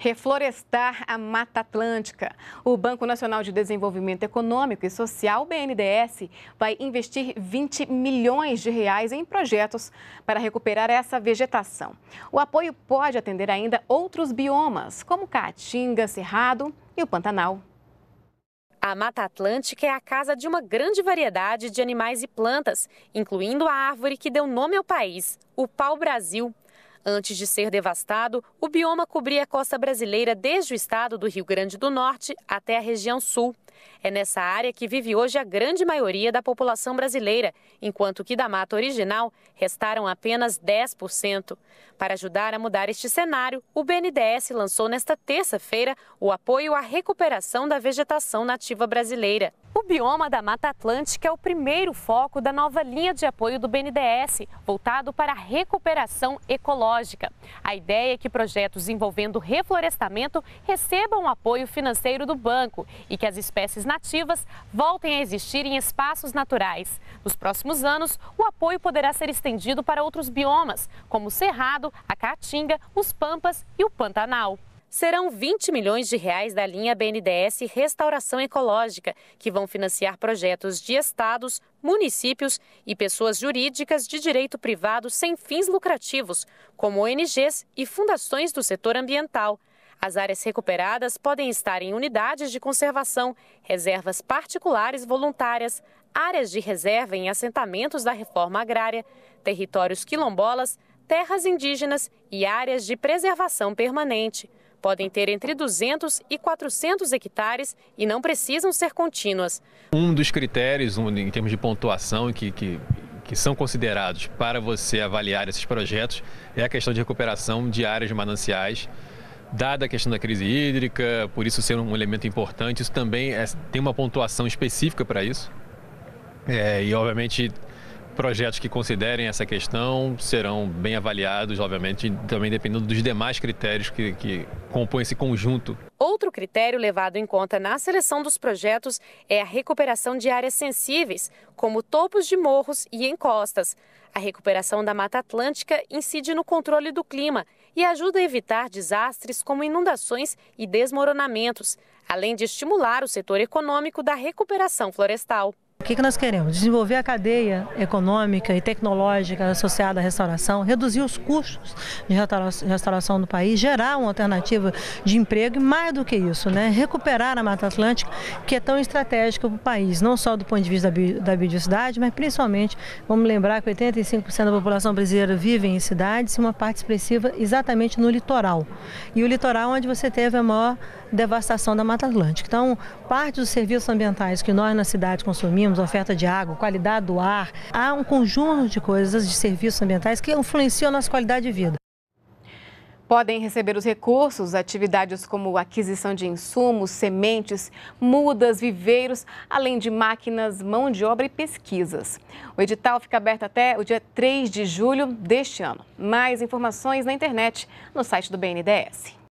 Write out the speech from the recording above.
reflorestar a Mata Atlântica. O Banco Nacional de Desenvolvimento Econômico e Social, BNDES, vai investir 20 milhões de reais em projetos para recuperar essa vegetação. O apoio pode atender ainda outros biomas, como Caatinga, Cerrado e o Pantanal. A Mata Atlântica é a casa de uma grande variedade de animais e plantas, incluindo a árvore que deu nome ao país, o pau-brasil. Antes de ser devastado, o bioma cobria a costa brasileira desde o estado do Rio Grande do Norte até a região sul. É nessa área que vive hoje a grande maioria da população brasileira, enquanto que da mata original restaram apenas 10%. Para ajudar a mudar este cenário, o BNDES lançou nesta terça-feira o apoio à recuperação da vegetação nativa brasileira. O bioma da Mata Atlântica é o primeiro foco da nova linha de apoio do BNDES, voltado para a recuperação ecológica. A ideia é que projetos envolvendo reflorestamento recebam apoio financeiro do banco e que as espécies espécies nativas voltem a existir em espaços naturais. Nos próximos anos, o apoio poderá ser estendido para outros biomas, como o Cerrado, a Caatinga, os Pampas e o Pantanal serão 20 milhões de reais da linha BNDES Restauração Ecológica, que vão financiar projetos de estados, municípios e pessoas jurídicas de direito privado sem fins lucrativos, como ONGs e fundações do setor ambiental. As áreas recuperadas podem estar em unidades de conservação, reservas particulares voluntárias, áreas de reserva em assentamentos da reforma agrária, territórios quilombolas, terras indígenas e áreas de preservação permanente. Podem ter entre 200 e 400 hectares e não precisam ser contínuas. Um dos critérios, em termos de pontuação, que, que que são considerados para você avaliar esses projetos é a questão de recuperação de áreas de mananciais dada a questão da crise hídrica, por isso ser um elemento importante, isso também é, tem uma pontuação específica para isso. É, e, obviamente, projetos que considerem essa questão serão bem avaliados, obviamente, também dependendo dos demais critérios que, que compõem esse conjunto. Outro critério levado em conta na seleção dos projetos é a recuperação de áreas sensíveis, como topos de morros e encostas. A recuperação da Mata Atlântica incide no controle do clima e ajuda a evitar desastres como inundações e desmoronamentos, além de estimular o setor econômico da recuperação florestal que, que nós queremos? Desenvolver a cadeia econômica e tecnológica associada à restauração, reduzir os custos de restauração no país, gerar uma alternativa de emprego e, mais do que isso, né, recuperar a Mata Atlântica, que é tão estratégica para o país, não só do ponto de vista da, da biodiversidade, mas principalmente, vamos lembrar que 85% da população brasileira vive em cidades e uma parte expressiva exatamente no litoral. E o litoral onde você teve a maior devastação da Mata Atlântica. Então, parte dos serviços ambientais que nós na cidade consumimos, oferta de água, qualidade do ar. Há um conjunto de coisas, de serviços ambientais que influenciam a nossa qualidade de vida. Podem receber os recursos atividades como aquisição de insumos, sementes, mudas, viveiros, além de máquinas, mão de obra e pesquisas. O edital fica aberto até o dia 3 de julho deste ano. Mais informações na internet, no site do BNDES.